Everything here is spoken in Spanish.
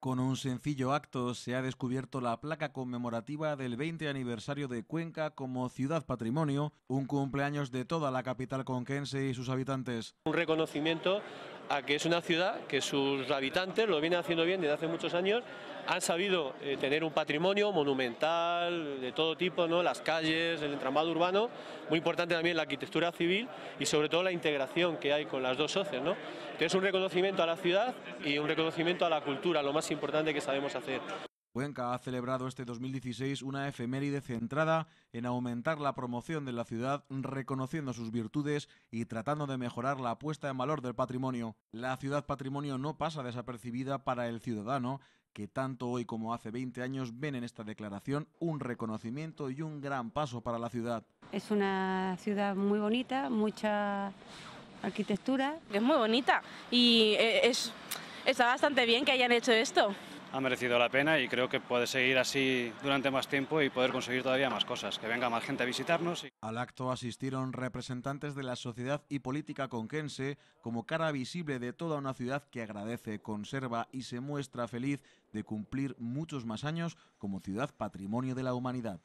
Con un sencillo acto se ha descubierto la placa conmemorativa del 20 aniversario de Cuenca como ciudad patrimonio, un cumpleaños de toda la capital conquense y sus habitantes. Un reconocimiento a que es una ciudad que sus habitantes lo vienen haciendo bien desde hace muchos años, han sabido eh, tener un patrimonio monumental de todo tipo, ¿no? las calles, el entramado urbano, muy importante también la arquitectura civil y sobre todo la integración que hay con las dos socias. ¿no? es un reconocimiento a la ciudad y un reconocimiento a la cultura, lo más importante que sabemos hacer. Cuenca ha celebrado este 2016 una efeméride centrada en aumentar la promoción de la ciudad, reconociendo sus virtudes y tratando de mejorar la apuesta en valor del patrimonio. La ciudad patrimonio no pasa desapercibida para el ciudadano, que tanto hoy como hace 20 años ven en esta declaración un reconocimiento y un gran paso para la ciudad. Es una ciudad muy bonita, mucha arquitectura. Es muy bonita y eh, está bastante bien que hayan hecho esto ha merecido la pena y creo que puede seguir así durante más tiempo y poder conseguir todavía más cosas, que venga más gente a visitarnos. Al acto asistieron representantes de la sociedad y política conquense como cara visible de toda una ciudad que agradece, conserva y se muestra feliz de cumplir muchos más años como ciudad patrimonio de la humanidad.